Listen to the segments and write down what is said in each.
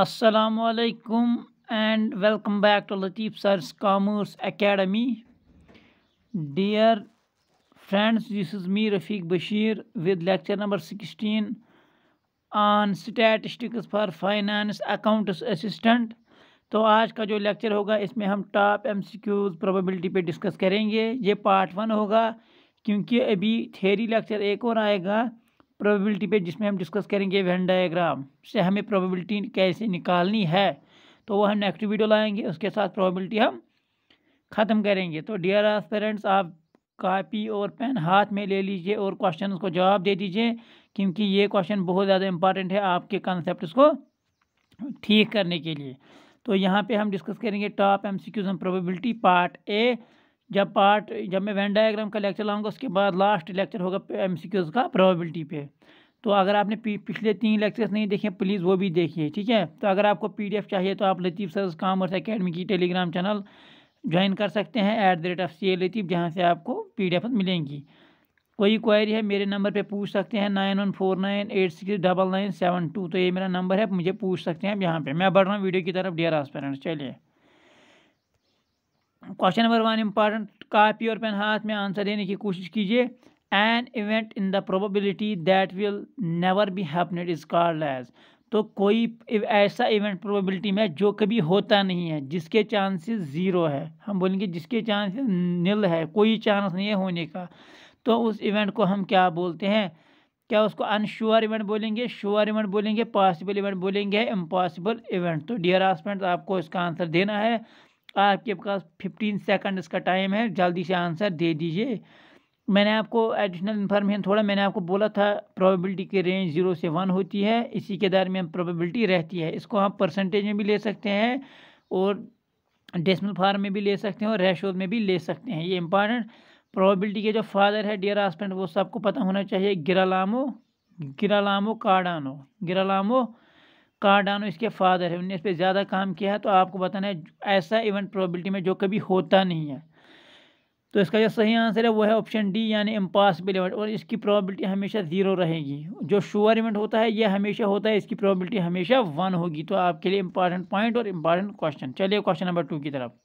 असलकुम and welcome back to Latif Saras commerce academy dear friends this is me Rafiq Bashir with lecture number sixteen on statistics for finance accounts assistant तो आज का जो lecture होगा इसमें हम top M C Qs probability पर डिस्कस करेंगे ये पार्ट वन होगा क्योंकि अभी थेरी लेक्चर एक और आएगा प्रोबेबिलिटी पे जिसमें हम डिस्कस करेंगे वेन डायग्राम से हमें प्रोबेबिलिटी कैसे निकालनी है तो वो हम नेक्स्ट वीडियो लाएंगे उसके साथ प्रोबेबिलिटी हम ख़त्म करेंगे तो डियर आस्पेरेंट्स आप कापी और पेन हाथ में ले लीजिए और क्वेश्चन को जवाब दे दीजिए क्योंकि ये क्वेश्चन बहुत ज़्यादा इंपॉर्टेंट है आपके कॉन्सेप्ट को ठीक करने के लिए तो यहाँ पे हम डिस्कस करेंगे top M C Qs probability part A जब पार्ट जब मैं वैन डायग्राम का लेक्चर लाऊंगा उसके बाद लास्ट लेक्चर होगा एम सी क्यूज़ का प्रोबेबिलिटी पे तो अगर आपने पिछले तीन लेक्चर्स नहीं देखे प्लीज़ वो भी देखिए ठीक है तो अगर आपको पीडीएफ चाहिए तो आप लतीफ़ सर कामर्स अकेडमी की टेलीग्राम चैनल ज्वाइन कर सकते हैं at the rate of C A Latif जहाँ से आपको पी मिलेंगी कोई क्वायरी है मेरे नंबर पर पूछ सकते हैं nine one four nine eight six double nine seven two तो ये मेरा नंबर है मुझे पूछ सकते हैं आप यहाँ पे मैं बढ़ रहा हूँ वीडियो की तरफ डियर आस्पेरेंट्स चलिए question number one important copy और पेन हाथ में आंसर देने की कोशिश कीजिए an event in the probability that will never be it is called as तो कोई ऐसा इवेंट प्रोबेबिलिटी में जो कभी होता नहीं है जिसके चांसेस ज़ीरो है हम बोलेंगे जिसके चांसेस नील है कोई चांस नहीं है होने का तो उस इवेंट को हम क्या बोलते हैं क्या उसको अनश्योर इवेंट बोलेंगे श्योर इवेंट बोलेंगे पॉसिबल इवेंट बोलेंगे इम्पॉसिबल इवेंट तो डियर आस्पेंट आपको इसका आंसर देना है आपके पास फिफ्टीन सेकंड इसका टाइम है जल्दी से आंसर दे दीजिए मैंने आपको एडिशनल इन्फॉर्मेशन थोड़ा मैंने आपको बोला था प्रोबेबिलिटी की रेंज ज़ीरो से वन होती है इसी के दरमियान प्रोबेबिलिटी रहती है इसको आप परसेंटेज में भी ले सकते हैं और डेसिमल फार्म में भी ले सकते हैं और रेशोज में भी ले सकते हैं ये इंपॉर्टेंट प्रोबेबिलिटी के जो फादर है डियर हस्बैंड वो सबको पता होना चाहिए Girolamo Girolamo Cardano Girolamo Cardano इसके फादर है उन्होंने इस पर ज़्यादा काम किया है तो आपको बताना है ऐसा इवेंट प्रोबेबिलिटी में जो कभी होता नहीं है तो इसका जो सही आंसर है वो है ऑप्शन डी यानी इम्पॉसिबल इवेंट और इसकी प्रॉबिलिटी हमेशा ज़ीरो रहेगी जो शुअर इवेंट होता है ये हमेशा होता है इसकी प्रॉबिलिटी हमेशा वन होगी तो आपके लिए इंपॉर्टेंट पॉइंट और इम्पॉर्टेंट क्वेश्चन चलिए क्वेश्चन नंबर टू की तरफ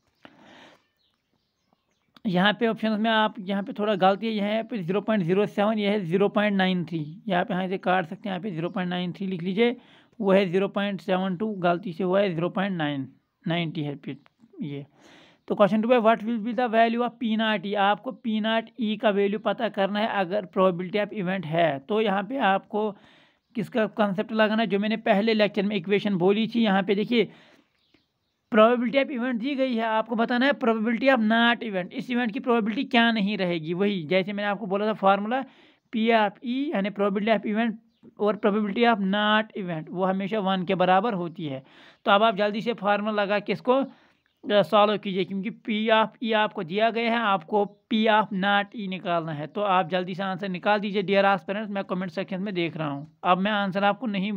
यहाँ पे ऑप्शन में आप यहाँ पे थोड़ा गलती है यहाँ पे जीरो पॉइंट जीरो सेवन यह है जीरो पॉइंट नाइन थ्री यहाँ पे यहाँ से काट सकते हैं यहाँ पे जीरो पॉइंट नाइन थ्री लिख लीजिए वो है ज़ीरो पॉइंट सेवन टू गलती से हुआ है ज़ीरो पॉइंट नाइन नाइन्टी है ये तो क्वेश्चन टू भाई what will be the value of P not E आपको पी नाट ई का वैल्यू पता करना है अगर प्रोबेबिलिटी ऑफ इवेंट है तो यहाँ पे आपको किसका कंसेप्ट लगाना है जो मैंने पहले लेक्चर में इक्वेशन बोली थी यहाँ पे देखिए प्रोबेबिलिटी ऑफ इवेंट दी गई है आपको बताना है प्रोबेबिलिटी ऑफ नाट इवेंट इस इवेंट की प्रोबेबिलिटी क्या नहीं रहेगी वही जैसे मैंने आपको बोला था फार्मूला पी ऑफ ई यानी प्रोबेबिलिटी ऑफ इवेंट और प्रोबेबिलिटी ऑफ नॉट इवेंट वो हमेशा वन के बराबर होती है तो अब आप जल्दी से फार्मूला लगा के इसको सॉल्व कीजिए क्योंकि पी ऑफ ई आपको दिया गया है आपको पी ऑफ नॉट ई निकालना है तो आप जल्दी से आंसर निकाल दीजिए डियर आस्पेरेंट्स मैं कमेंट सेक्शन में देख रहा हूँ अब मैं आंसर आपको नहीं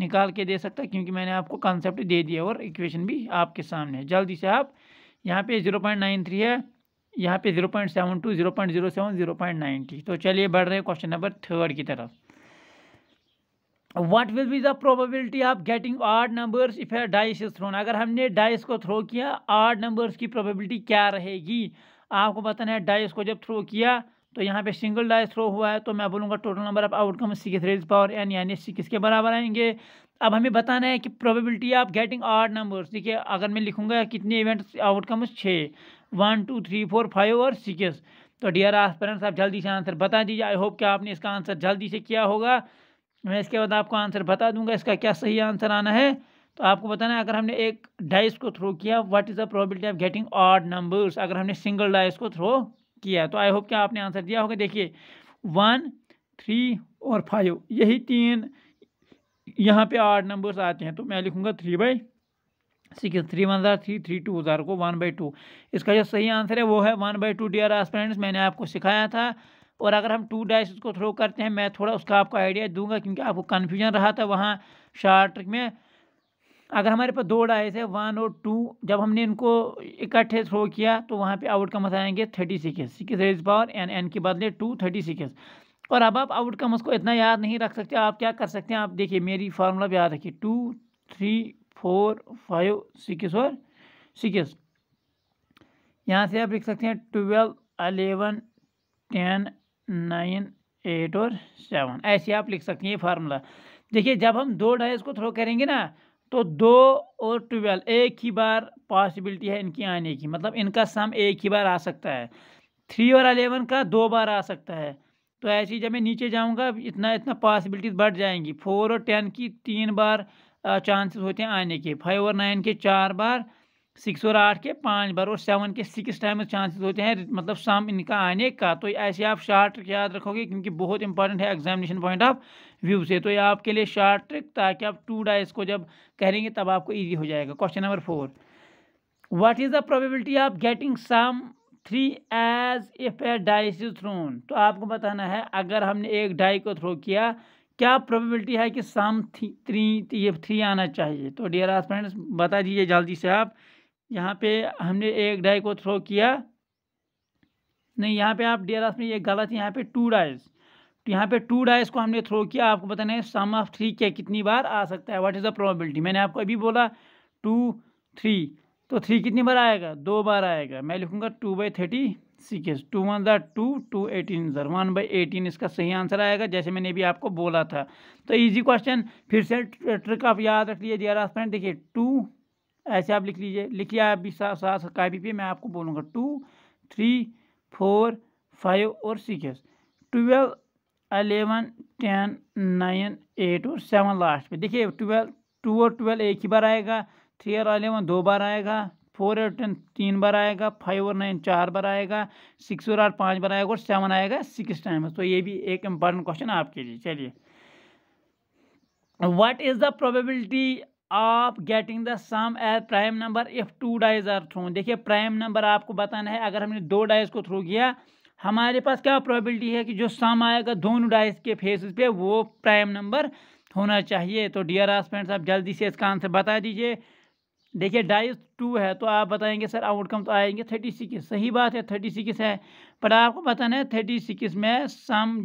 निकाल के दे सकता क्योंकि मैंने आपको कॉन्सेप्ट दे दिया और इक्वेशन भी आपके सामने है जल्दी से आप यहाँ पे जीरो पॉइंट नाइन थ्री है यहाँ पे zero point seven two zero point zero seven zero point three तो चलिए बढ़ रहे हैं क्वेश्चन नंबर थर्ड की तरफ what will be the probability of getting odd numbers if dice is thrown अगर हमने डाइस को थ्रो किया आर्ड नंबर्स की प्रोबेबिलिटी क्या रहेगी आपको बताना है डाइस को जब थ्रो किया तो यहाँ पे सिंगल डाइस थ्रो हुआ है तो मैं बोलूँगा total number of outcome six raise power N यानी सिक्स के बराबर आएंगे अब हमें बताना है कि probability of getting odd numbers देखिए अगर मैं लिखूँगा कितने इवेंट्स आउटकम्स छः one two three four five और सिक्स तो डियर आस्पेरेंट्स आप जल्दी से आंसर बता दीजिए आई होप कि आपने इसका आंसर जल्दी से किया होगा मैं इसके बाद आपको आंसर बता दूंगा इसका क्या सही आंसर आना है तो आपको बताना है अगर हमने एक डाइस को थ्रो किया what is the probability of getting odd numbers अगर हमने सिंगल डाइस को थ्रो किया तो आई होप कि आपने आंसर दिया होगा देखिए वन थ्री और फाइव यही तीन यहाँ पे आठ नंबर्स आते हैं तो मैं लिखूँगा three by six three one हज़ार थ्री थ्री टू हज़ार को वन बाई टू इसका जो सही आंसर है वो है one by two dear aspirants मैंने आपको सिखाया था और अगर हम टू डैश उसको थ्रो करते हैं मैं थोड़ा उसका आपको आइडिया दूंगा क्योंकि आपको कन्फ्यूजन रहा था वहाँ शार्ट में अगर हमारे पास दो डाइस है वन और टू जब हमने इनको इकट्ठे थ्रो किया तो वहाँ पे आउटकम्स आएंगे thirty six six raise power N N के बदले टू थर्टी सिक्स और अब आप आउटकम उसको इतना याद नहीं रख सकते आप क्या कर सकते हैं आप देखिए मेरी फार्मूला याद रखिए two three four five six और सिक्स यहाँ से आप लिख सकते हैं twelve eleven ten nine eight और सेवन ऐसे आप लिख सकते हैं ये फार्मूला देखिए जब हम दो ढाई को थ्रो करेंगे ना तो दो और ट्वेल्व एक ही बार पॉसिबिलिटी है इनकी आने की मतलब इनका सम एक ही बार आ सकता है थ्री और अलेवन का दो बार आ सकता है तो ऐसे ही जब मैं नीचे जाऊंगा इतना इतना पॉसिबिलिटीज बढ़ जाएंगी फोर और टेन की तीन बार चांसेस होते हैं आने के फाइव और नाइन के चार बार सिक्स और आठ के पाँच बार और सेवन के सिक्स टाइम्स चांसेस होते हैं मतलब सम इनका आने का तो ऐसे आप शार्ट ट्रिक याद रखोगे क्योंकि बहुत इंपॉर्टेंट है एग्जामिनेशन पॉइंट ऑफ व्यू से तो ये आपके लिए शार्ट ट्रिक ताकि आप टू डाइस को जब करेंगे तब आपको ईजी हो जाएगा question number four what is the probability of getting sum three as if a dice is thrown तो आपको बताना है अगर हमने एक डाई को थ्रो किया क्या प्रोबेबिलिटी है कि सम थ्री ये थ्री आना चाहिए तो डियर फ्रेंड्स बता दीजिए जल्दी से आप यहाँ पे हमने एक डाई को थ्रो किया नहीं यहाँ पे आप डेरा में ये गलत यहाँ पे टू डाइज तो यहाँ पे टू डाइस को हमने थ्रो किया आपको बताना है सम ऑफ थ्री क्या कितनी बार आ सकता है व्हाट इज़ द प्रोबेबिलिटी मैंने आपको अभी बोला टू थ्री तो थ्री कितनी बार आएगा दो बार आएगा मैं लिखूँगा two by thirty six two one ज़ार टू टू एटीन ज़र वन बाई एटीन इसका सही आंसर आएगा जैसे मैंने भी आपको बोला था तो इजी क्वेश्चन फिर से ट्रिक आप याद रख लीजिए डियर फ्रेंड देखिए टू ऐसे आप लिख लीजिए लिख लिया भी साथ कापी पे मैं आपको बोलूँगा टू थ्री फोर फाइव और six twelve eleven ten nine eight और सेवन लास्ट पे देखिए ट्वेल्व टू और ट्वेल्व एक ही बार आएगा थ्री और अलेवन दो बार आएगा फोर और टेन तीन बार आएगा फाइव और नाइन चार बार आएगा सिक्स और आठ पाँच बार आएगा और सेवन आएगा सिक्स टाइम तो ये भी एक इम्पॉर्टेंट क्वेश्चन आपके लिए चलिए what is the probability of getting the sum as prime number if two dice are threw देखिए प्राइम नंबर आपको बताना है अगर हमने दो डाइज को थ्रू किया हमारे पास क्या प्रोबेबिलिटी है कि जो सम आएगा दोनों डाइज के फेसिस पे वो प्राइम नंबर होना चाहिए तो डियर फ्रेंड्स आप जल्दी से इसका आंसर बता दीजिए देखिए डाइस टू है तो आप बताएंगे सर आउटकम तो आएंगे थर्टी सिक्स सही बात है थर्टी सिक्स है पर आपको बताना है थर्टी सिक्स में सम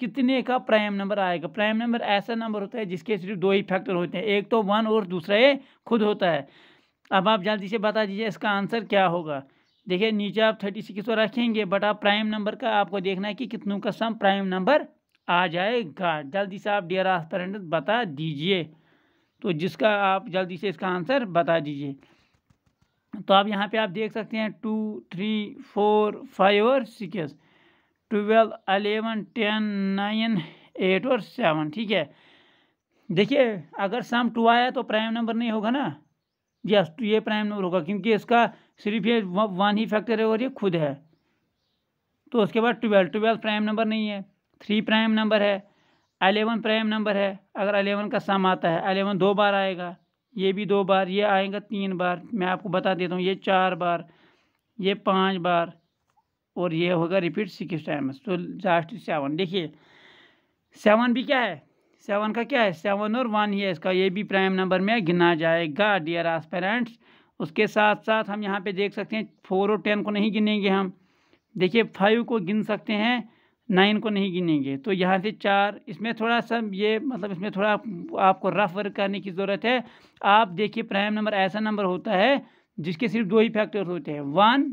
कितने का प्राइम नंबर आएगा प्राइम नंबर ऐसा नंबर होता है जिसके सिर्फ दो ही फैक्टर होते हैं एक तो वन और दूसरा ये खुद होता है अब आप जल्दी से बता दीजिए इसका आंसर क्या होगा देखिए नीचे आप थर्टी सिक्स तो रखेंगे बट आप प्राइम नंबर का आपको देखना है कि कितनों का सम प्राइम नंबर आ जाएगा जल्दी से आप डियर आस्पेरेंट बता दीजिए तो जिसका आप जल्दी से इसका आंसर बता दीजिए तो आप यहाँ पे आप देख सकते हैं टू थ्री फोर फाइव और six twelve eleven ten nine eight और सेवन ठीक है देखिए अगर सम टू आया तो प्राइम नंबर नहीं होगा ना यस तो ये प्राइम नंबर होगा क्योंकि इसका सिर्फ ये वन ही फैक्टर है और ये खुद है तो उसके बाद ट्वेल्व ट्वेल्व प्राइम नंबर नहीं है थ्री प्राइम नंबर है अलेवन प्राइम नंबर है अगर अलेवन का सम आता है अलेवन दो बार आएगा ये भी दो बार ये आएगा तीन बार मैं आपको बता देता हूँ ये चार बार ये पाँच बार और ये होगा रिपीट सिक्स टाइम्स तो लास्ट सेवन देखिए सेवन भी क्या है सेवन का क्या है सेवन और वन ही है इसका ये भी प्राइम नंबर में गिना जाएगा डियर आस्पेरेंट्स उसके साथ साथ हम यहाँ पे देख सकते हैं फोर और टेन को नहीं गिनेंगे हम देखिए फाइव को गिन सकते हैं नाइन को नहीं गिनेंगे तो यहाँ से चार इसमें थोड़ा सा ये मतलब इसमें थोड़ा आपको रफ वर्क करने की ज़रूरत है आप देखिए प्राइम नंबर ऐसा नंबर होता है जिसके सिर्फ दो ही फैक्टर्स होते हैं वन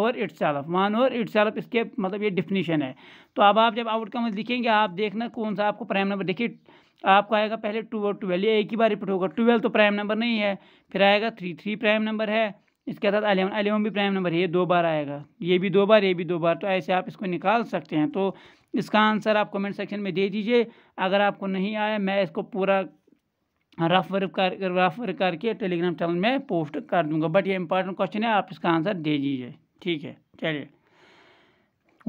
और इट सेल्फ वन और इट सेल्फ इसके मतलब ये डिफिनीशन है तो अब आप जब आउटकम लिखेंगे आप देखना कौन सा आपको प्राइम नंबर देखिए आपको आएगा पहले टू और ट्वेल्व ये एक ही बार रिपीट होगा ट्वेल्व तो प्राइम नंबर नहीं है फिर आएगा थ्री थ्री प्राइम नंबर है इसके साथ अलेवन अलेवन भी प्राइम नंबर है ये दो बार आएगा ये भी दो बार ये भी दो बार तो ऐसे आप इसको निकाल सकते हैं तो इसका आंसर आप कमेंट सेक्शन में दे दीजिए अगर आपको नहीं आया मैं इसको पूरा रफ वर्क कर रफ वर्क करके टेलीग्राम चैनल में पोस्ट कर दूंगा बट ये इंपॉर्टेंट क्वेश्चन है आप इसका आंसर दे दीजिए ठीक है चलिए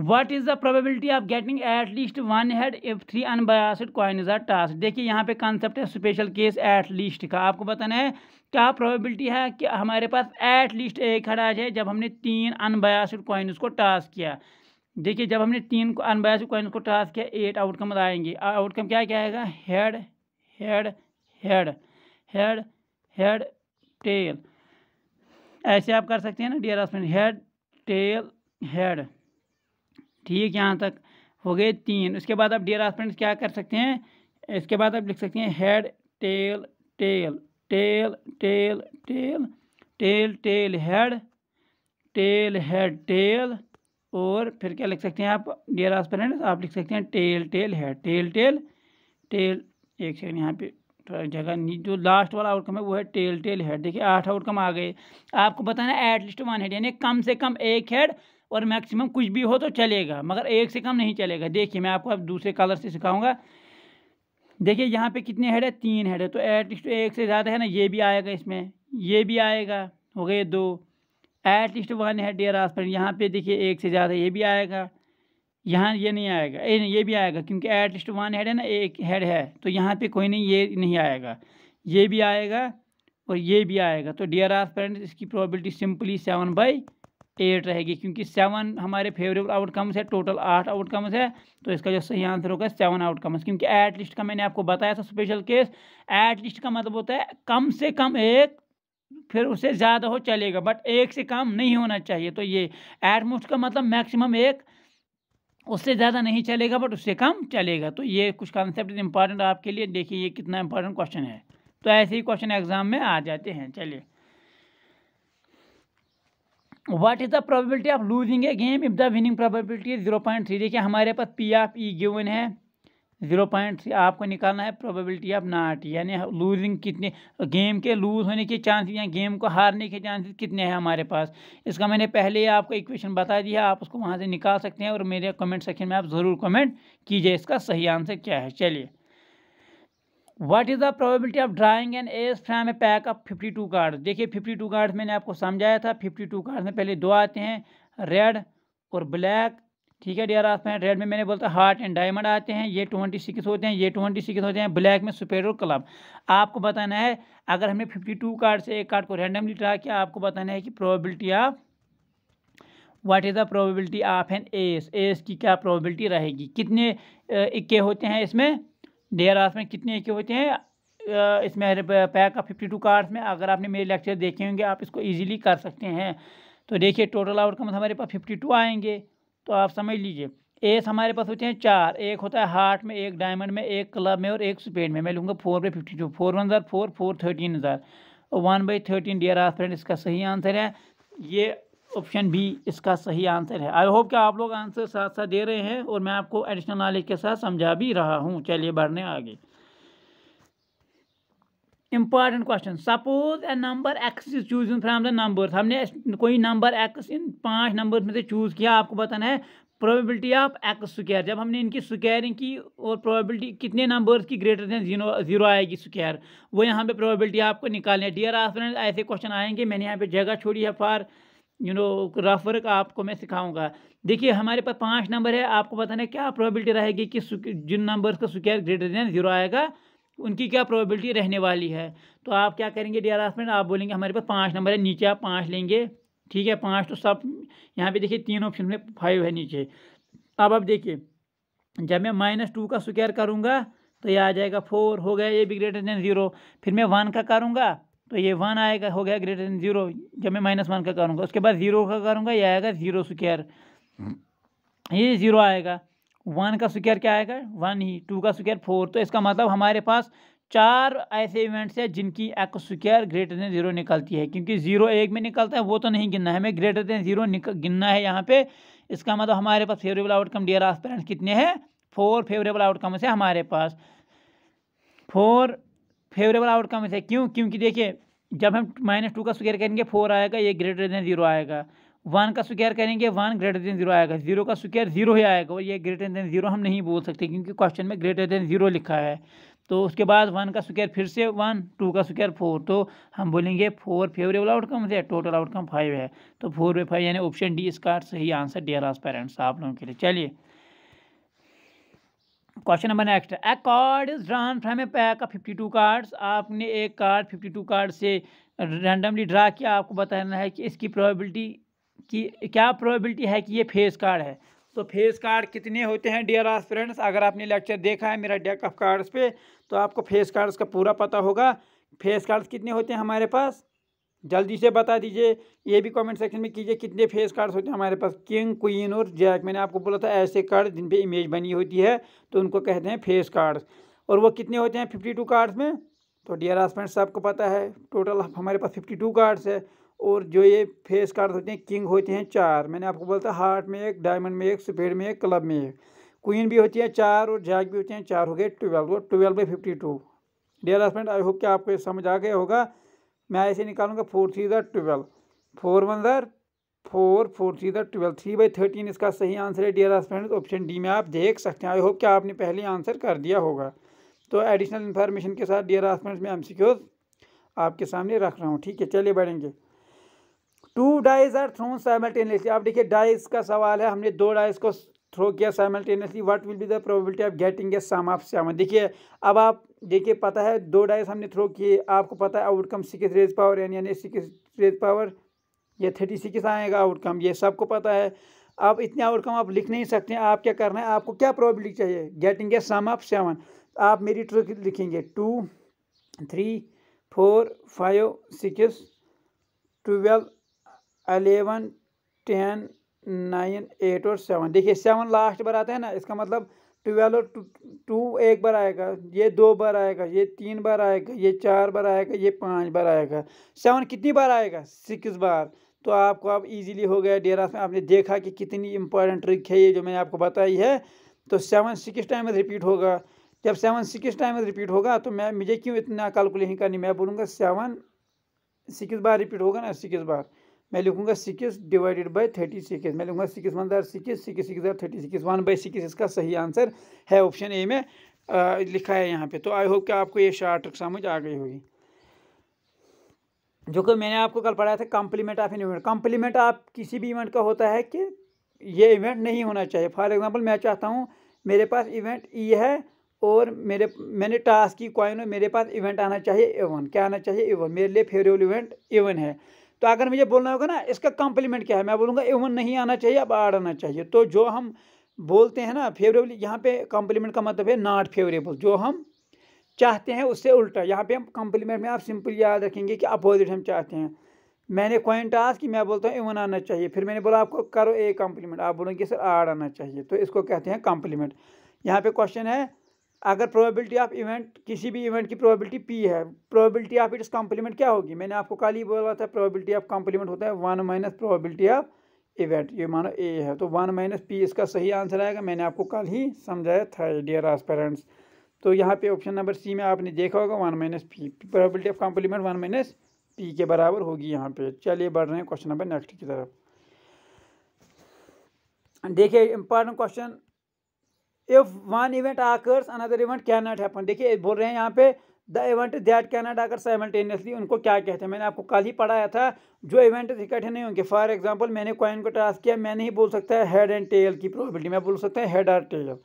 what is the probability of getting at least one head if three unbiased coins are tossed देखिए यहाँ पे कॉन्सेप्ट है स्पेशल केस एट लीस्ट का आपको बताना है क्या प्रोबेबिलिटी है कि हमारे पास एट लीस्ट एक हेड आ जाए जब हमने तीन अनबायासड कॉइन को टास्क किया देखिए जब हमने तीन अनबायासड कॉइन को टास्क किया एट आउटकम आएंगे आउटकम क्या क्या आएगा head head head head head tail ऐसे आप कर सकते हैं ना डियर हेड टेल हेड ठीक यहाँ तक हो गए तीन उसके बाद आप डियर फ्रेंड्स क्या कर सकते हैं इसके बाद आप लिख सकते हैं head tail tail tail tail tail tail tail head tail head tail और फिर क्या लिख सकते हैं आप डियर फ्रेंड्स आप लिख सकते हैं tail tail head tail tail tail एक सेकेंड यहाँ पे जगह जो लास्ट वाला आउटकम है वो है टेल टेल हेड देखिए आठ आउटकम आ गए आपको बताना एटलीस्ट वन हेड यानी कम से कम एक हेड और मैक्सिमम कुछ भी हो तो चलेगा मगर एक से कम नहीं चलेगा देखिए मैं आपको अब दूसरे कलर से सिखाऊंगा देखिए यहाँ पे कितने हेड है तीन हेड है तो एटलीस्ट एक से ज़्यादा है ना ये भी आएगा इसमें ये भी आएगा हो गए दो at least one head dear aspirants यहाँ पर देखिए एक से ज़्यादा ये भी आएगा यहाँ ये नहीं आएगा ए ये भी आएगा क्योंकि एट लीस्ट वन हेड है ना एक हेड है तो यहाँ पे कोई नहीं ये नहीं आएगा ये भी आएगा और ये भी आएगा तो डियर आर फ्रेंड्स इसकी probability simply seven by eight रहेगी क्योंकि सेवन हमारे फेवरेबल आउटकम्स है टोटल आठ आउटकम्स है तो इसका जो सही आंसर होगा सेवन आउटकम्स क्योंकि एट लिस्ट का मैंने आपको बताया था स्पेशल केस एट लिस्ट का मतलब होता है कम से कम एक फिर उससे ज़्यादा हो चलेगा बट एक से कम नहीं होना चाहिए तो ये एट मोस्ट का मतलब मैक्सिमम एक उससे ज़्यादा नहीं चलेगा बट उससे कम चलेगा तो ये कुछ कॉन्सेप्ट इंपॉर्टेंट आपके लिए देखिए ये कितना इंपॉर्टेंट क्वेश्चन है तो ऐसे ही क्वेश्चन एग्जाम में आ जाते हैं चलिए what is the probability of losing a game if the winning probability zero point three देखिए हमारे पास पी ऑफ ई गिवन है जीरो पॉइंट थ्री आपको निकालना है प्रोबेबिलिटी ऑफ नाट यानी लूजिंग कितने गेम के लूज़ होने के चांसेस या गेम को हारने के चांसेस कितने हैं हमारे पास इसका मैंने पहले ही आपको इक्वेशन बता दिया आप उसको वहाँ से निकाल सकते हैं और मेरे कमेंट सेक्शन में आप ज़रूर कमेंट कीजिए इसका सही आंसर क्या है चलिए what is the probability of drawing an ace from a pack of fifty two cards देखिए फिफ्टी टू कार्ड्स मैंने आपको समझाया था फिफ्टी टू कार्ड्स में पहले दो आते हैं रेड और ब्लैक ठीक है आर आप रेड में मैंने बोला था हार्ट एंड डायमंड आते हैं ये ट्वेंटी सिक्स होते हैं ये ट्वेंटी सिक्स होते हैं ब्लैक में सुपेर और क्लब आपको बताना है अगर हमने फिफ्टी टू कार्ड से एक कार्ड को रैंडमली ड्रा किया आपको बताना है कि probability of what is the probability of an ace ace की क्या प्रोबेबिलिटी रहेगी कितने इक्के होते हैं इसमें डेयर आर में कितने इक्के होते हैं इसमें pack of fifty two cards में अगर आपने मेरे लेक्चर देखे होंगे आप इसको ईजिली कर सकते हैं तो देखिए टोटल आउटकम्स हमारे पास फिफ्टी टू आएंगे तो आप समझ लीजिए एस हमारे पास होते हैं चार एक होता है हार्ट में एक डायमंड में एक क्लब में और एक स्पेड में मैं लूँगा four by fifty two four one हज़ार फोर फोर थर्टीन हज़ार one by thirteen dear our friend इसका सही आंसर है ये ऑप्शन भी इसका सही आंसर है आई होप कि आप लोग आंसर साथ साथ दे रहे हैं और मैं आपको एडिशनल नॉलेज के साथ समझा भी रहा हूँ चलिए बढ़ने आगे important question suppose a number X is choose from the number हमने कोई नंबर एक्स इन पांच नंबर में से चूज किया आपको पता है प्रोबेबिलिटी ऑफ एक्स स्क्वायर जब हमने इनकी स्क्वायरिंग की और प्रोबेबिलिटी कितने नंबर्स की ग्रेटर देन जीरो जीरो आएगी स्क्वायर वो यहाँ पे प्रोबेबिलिटी आपको निकालनी है डियर आप ऐसे क्वेश्चन आएंगे मैंने यहाँ पे जगह छोड़ी है for you know rough work आपको मैं सिखाऊंगा देखिए हमारे पास पाँच नंबर है आपको बताना है क्या प्रोबेबिलिटी रहेगी कि जिन नंबर्स का स्क्वायर ग्रेटर देन जीरो आएगा उनकी क्या प्रोबेबिलिटी रहने वाली है तो आप क्या करेंगे डी आसमेंट आप बोलेंगे हमारे पास पाँच नंबर है नीचे आप पाँच लेंगे ठीक है पाँच तो सब यहाँ पे देखिए तीन ऑप्शन में फाइव है नीचे अब आप देखिए जब मैं माइनस टू का स्क्वायर करूँगा तो ये आ जाएगा फोर हो गया ये भी ग्रेटर देन ज़ीरो फिर मैं वन का करूँगा तो ये वन आएगा हो गया ग्रेटर देन ज़ीरो जब मैं माइनस वन का करूँगा उसके बाद ज़ीरो का करूँगा ये आएगा ज़ीरो स्क्वायर ये ज़ीरो आएगा वन का स्क्वायर क्या आएगा वन ही टू का स्क्वायर फोर तो इसका मतलब हमारे पास चार ऐसे इवेंट्स हैं जिनकी X square greater than zero निकलती है क्योंकि जीरो एक में निकलता है वो तो नहीं गिनना है हमें ग्रेटर देन जीरो गिनना है यहाँ पे इसका मतलब हमारे पास फेवरेबल आउटकम डियर आस्पेरेंट्स कितने हैं फोर फेवरेबल आउटकम है हमारे पास फोर फेवरेबल आउटकम है क्यों क्योंकि देखिए जब हम माइनस टू का स्क्वायर करेंगे फोर आएगा ये ग्रेटर देन जीरो आएगा वन का स्क्वायर करेंगे वन ग्रेटर देन जीरो आएगा जीरो का स्क्वायर जीरो ही आएगा और ये ग्रेटर देन जीरो हम नहीं बोल सकते क्योंकि क्वेश्चन में ग्रेटर देन जीरो लिखा है तो उसके बाद वन का स्क्वायर फिर से वन टू का स्क्वायर फोर तो हम बोलेंगे फोर फेवरेबल आउटकम है टोटल आउटकम फाइव है तो फोर बाई फाइव यानी ऑप्शन डी इसका सही आंसर डियर आज पेरेंट्स आप लोगों के लिए चलिए question number next a card is drawn from a pack of fifty two cards आपने एक कार्ड फिफ्टी टू कार्ड से रैंडमली ड्रा किया आपको बताना है कि इसकी प्रोबेबिलिटी कि क्या प्रोबेबिलिटी है कि ये फेस कार्ड है तो फेस कार्ड कितने होते हैं डियर फ्रेंड्स अगर आपने लेक्चर देखा है मेरा डेक ऑफ कार्ड्स पे तो आपको फेस कार्ड्स का पूरा पता होगा फेस कार्ड्स कितने होते हैं हमारे पास जल्दी से बता दीजिए ये भी कमेंट सेक्शन में कीजिए कितने फेस कार्ड्स होते हैं हमारे पास किंग क्वीन और जैक मैंने आपको बोला था ऐसे कार्ड जिन पर इमेज बनी होती है तो उनको कहते हैं फेस कार्ड्स और वो कितने होते हैं फिफ्टी टू कार्ड्स में तो डियर फ्रेंड्स सबको पता है टोटल हमारे पास फिफ्टी टू कार्ड्स है और जो ये फेस कार्ड होते हैं किंग होते हैं चार मैंने आपको बोला था हार्ट में एक डायमंड में एक स्पेड में एक क्लब में एक क्वीन भी होती है चार और जैक भी होते हैं चार हो गए ट्वेल्व और twelve by fifty two dear friend I hope कि आपको समझ आ गया होगा मैं ऐसे निकालूंगा फोर थ्री दर ट्वेल्व फोर वन दर फोर फोर थ्री दर ट्वेल्व थ्री बाई थर्टीन इसका सही आंसर है डियर फ्रेंड ऑप्शन डी में आप देख सकते हैं आई होप कि आपने पहले आंसर कर दिया होगा तो एडिशनल इन्फॉर्मेशन के साथ डियर फ्रेंड्स में एम आपके सामने रख रहा हूँ ठीक है चलिए बढ़ेंगे two dice are thrown simultaneously आप देखिए डाइज का सवाल है हमने दो डाइज को थ्रो किया simultaneously what will be the probability of getting a sum of seven देखिए अब आप देखिए पता है दो डाइस हमने थ्रो किए आपको पता है outcome six raise power N यानी सिक्स रेज पावर ये थर्टी सिक्स आएगा आउटकम ये सबको पता है आप इतने आउटकम आप लिख नहीं सकते हैं आप क्या करना है आपको क्या प्रोबेबिलिटी चाहिए getting a sum of seven आप मेरी ट्रिक लिखेंगे two three four five six twelve eleven ten nine eight और सेवन देखिए सेवन लास्ट बार आता है ना इसका मतलब ट्वेल्व और टू एक बार आएगा ये दो बार आएगा ये तीन बार आएगा ये चार बार आएगा ये पाँच बार आएगा सेवन कितनी बार आएगा सिक्स बार तो आपको अब इजीली हो गया डेरा में आपने देखा कि कितनी इंपॉर्टेंट ट्रिक है ये जो मैंने आपको बताई है तो सेवन सिक्स टाइम रिपीट होगा जब सेवन सिक्स टाइम रिपीट होगा तो मैं मुझे क्यों इतना कैलकुलेशन करनी मैं बोलूँगा सेवन सिक्स बार रिपीट होगा ना सिक्स बार मैं लिखूंगा six divided by thirty six मैं लिखूंगा सिक्स वन दर सिक्स सिक्स सिक्स दर thirty six one by six इसका सही आंसर है ऑप्शन ए में आ, लिखा है यहाँ पे तो आई होप कि आपको ये शार्ट ट्रिक समझ आ गई होगी जो कि मैंने आपको कल पढ़ाया था complement of an event complement आप किसी भी इवेंट का होता है कि ये इवेंट नहीं होना चाहिए फॉर एग्जाम्पल मैं चाहता हूँ मेरे पास इवेंट ई e है और मेरे मैंने टास्क की क्वाइन मेरे पास इवेंट आना चाहिए एवन क्या आना चाहिए एवन मेरे लिए फेवरेबल इवेंट एवन है तो अगर मुझे बोलना होगा ना इसका कॉम्प्लीमेंट क्या है मैं बोलूँगा एवन नहीं आना चाहिए अब आड़ आना चाहिए तो जो हम बोलते हैं ना फेवरेबल यहाँ पे कॉम्प्लीमेंट का मतलब है नॉट फेवरेबल जो हम चाहते हैं उससे उल्टा यहाँ पे हम कॉम्प्लीमेंट में आप सिंपल याद रखेंगे कि अपोजिट हम चाहते हैं मैंने क्वाइंट आज कि मैं बोलता हूँ एवन आना चाहिए फिर मैंने बोला आपको करो ए कॉम्प्लीमेंट आप बोलेंगे सर आड़ आना चाहिए तो इसको कहते हैं कॉम्प्लीमेंट यहाँ पर क्वेश्चन है अगर प्रोबेबिलिटी ऑफ इवेंट किसी भी इवेंट की प्रोबेबिलिटी पी है प्रोबेबिलिटी ऑफ इट्स कॉम्प्लीमेंट क्या होगी मैंने आपको कल ही बोला था प्रोबेबिलिटी ऑफ कॉम्प्लीमेंट होता है one minus probability of event ये मानो ए है तो वन माइनस पी इसका सही आंसर आएगा मैंने आपको कल ही समझाया था डियर एस्पेरेंट्स तो यहाँ पे ऑप्शन नंबर सी में आपने देखा होगा one minus P probability of complement one minus P के बराबर होगी यहाँ पे चलिए बढ़ रहे हैं क्वेश्चन नंबर नेक्स्ट की तरफ देखिए important question if one event occurs another event can not happen देखिए बोल रहे हैं यहाँ पे the event that can not occur simultaneously उनको क्या कहते हैं मैंने आपको कल ही पढ़ाया था जो इवेंट इकट्ठे नहीं होंगे फॉर एग्जाम्पल मैंने कॉइन को टास्क किया मैं नहीं बोल सकता हैड एंड टेल की प्रॉबिलिटी मैं बोल सकता है हेड और टेल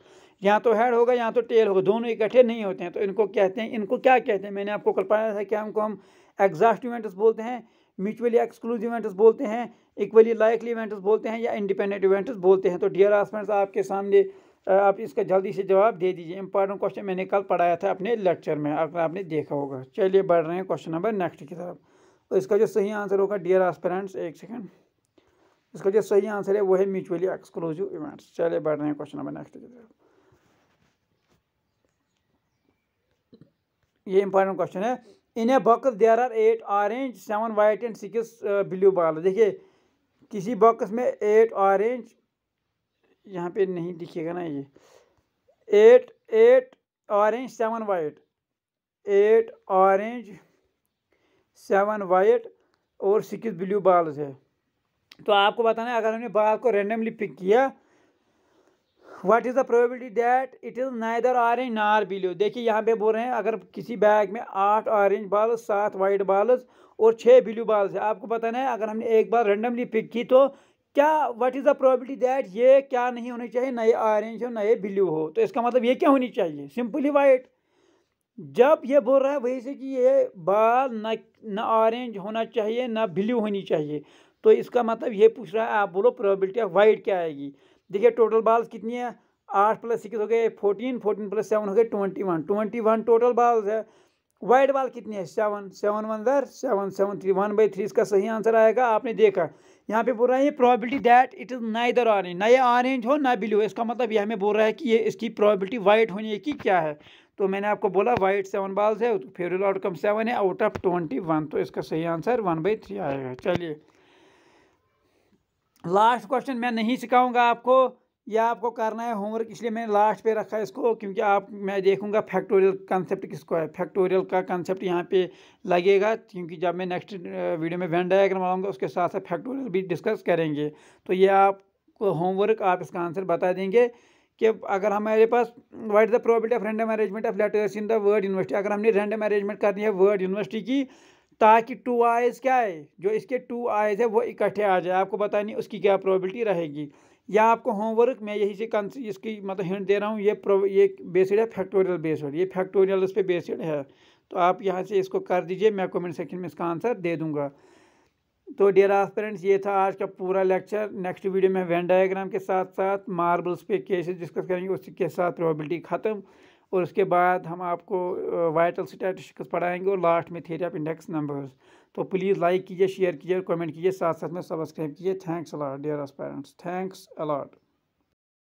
यहाँ तो हेड होगा यहाँ तो टेल होगा दोनों इकट्ठे नहीं होते हैं तो इनको कहते हैं इनको क्या कहते हैं मैंने आपको कल पढ़ाया था क्या उनको हम एग्जॉस्ट इवेंट्स बोलते हैं म्यूचुअली एक्सक्लूसिव इवेंट्स बोलते हैं इक्वली लाइकली इवेंट्स बोलते हैं या इंडिपेंडेंट इवेंट्स बोलते हैं तो डियर आसमेंट्स आपके सामने आप इसका जल्दी से जवाब दे दीजिए इंपॉर्टेंट क्वेश्चन मैंने कल पढ़ाया था अपने लेक्चर में अगर आपने देखा होगा चलिए बढ़ रहे हैं क्वेश्चन नंबर नेक्स्ट की तरफ तो इसका जो सही आंसर होगा डियर आस्पेरेंट्स एक सेकेंड इसका जो सही आंसर है वो है म्यूचुअली एक्सक्लूसिव इवेंट्स चलिए बढ़ रहे हैं क्वेश्चन नंबर नेक्स्ट की तरफ ये इंपॉर्टेंट क्वेश्चन है in a box there are eight orange seven white and six blue ball देखिए किसी बॉक्स में एट ऑरेंज यहाँ पे नहीं दिखेगा ना ये eight eight orange seven white eight orange seven white और सिक्स ब्लू बॉल्स है तो आपको बताना है अगर हमने बॉल को रेंडमली पिक किया what is the probability that it is neither orange nor blue देखिए यहाँ पे बोल रहे हैं अगर किसी बैग में आठ ऑरेंज बॉल्स सात वाइट बॉल्स और छः ब्लू बॉल्स है आपको बताना है अगर हमने एक बार रेंडमली पिक की तो क्या what is the probability that ये क्या नहीं होनी चाहिए नए ऑरेंज हो नए ब्लू हो तो इसका मतलब ये क्या होनी चाहिए सिंपली वाइट जब ये बोल रहा है वही से कि ये बाल न न ऑरेंज होना चाहिए ना ब्लू होनी चाहिए तो इसका मतलब ये पूछ रहा है आप बोलो प्रोबेबिलिटी ऑफ वाइट क्या आएगी देखिए टोटल बाल्स कितनी है आठ प्लस सिक्स हो गए फोर्टीन फोर्टीन प्लस सेवन हो गए twenty one twenty one total balls है वाइट बाल कितनी है सेवन सेवन वन दर seven seven three one by three इसका सही आंसर आएगा आपने देखा यहाँ पे बोल रहा है ये प्रॉबिलिटी डैट इट इज़ ना इधर ऑरेंज ना ये ऑरेंज हो ना ब्लू इसका मतलब यह हमें बोल रहा है कि ये इसकी प्रॉबिलिटी वाइट होने की क्या है तो मैंने आपको बोला वाइट सेवन बॉल्स है फेवरेबल आउटकम सेवन है आउट ऑफ ट्वेंटी वन तो इसका सही आंसर वन बाई थ्री आएगा चलिए लास्ट क्वेश्चन मैं नहीं सिखाऊंगा आपको यह आपको करना है होमवर्क इसलिए मैंने लास्ट पे रखा है इसको क्योंकि आप मैं देखूंगा फैक्टोरियल कंसेप्ट किसको है फैक्टोरियल का कंसेप्ट यहाँ पे लगेगा क्योंकि जब मैं नेक्स्ट वीडियो में वेन डायग्राम आऊँगा उसके साथ साथ फैक्टोरियल भी डिस्कस करेंगे तो ये आपको होमवर्क आप इसका आंसर बता देंगे कि अगर हमारे पास वाइट the probability of random arrangement of letters in the word university अगर हमने रेंडम अरेंजमेंट करनी है वर्ड यूनिवर्सिटी की ताकि टू आयज़ क्या है जो इसके टू आयज़ है वो इकट्ठे आ जाए आपको बतानी उसकी क्या प्रॉबिलिटी रहेगी या आपको होमवर्क मैं यही से इसकी मतलब हिंट दे रहा हूँ ये ये बेस्ड है फैक्टोरियल बेस्ड ये फैक्टोरियल उस पर बेस्ड है तो आप यहाँ से इसको कर दीजिए मैं कमेंट सेक्शन में इसका आंसर दे दूँगा तो डियर आस्पेरेंट्स ये था आज का पूरा लेक्चर नेक्स्ट वीडियो में वेन डायग्राम के साथ साथ मार्बल्स पे केसेस डिस्कस करेंगे उसके साथ प्रोबेबिलिटी ख़त्म और उसके बाद हम आपको वाइटल uh, स्टैटिस्टिक्स पढ़ाएंगे और लास्ट में थे ऑफ इंडेक्स नंबर्स तो प्लीज़ लाइक कीजिए शेयर कीजिए कमेंट कीजिए साथ साथ में सब्सक्राइब कीजिए thanks a lot dear aspirants thanks allot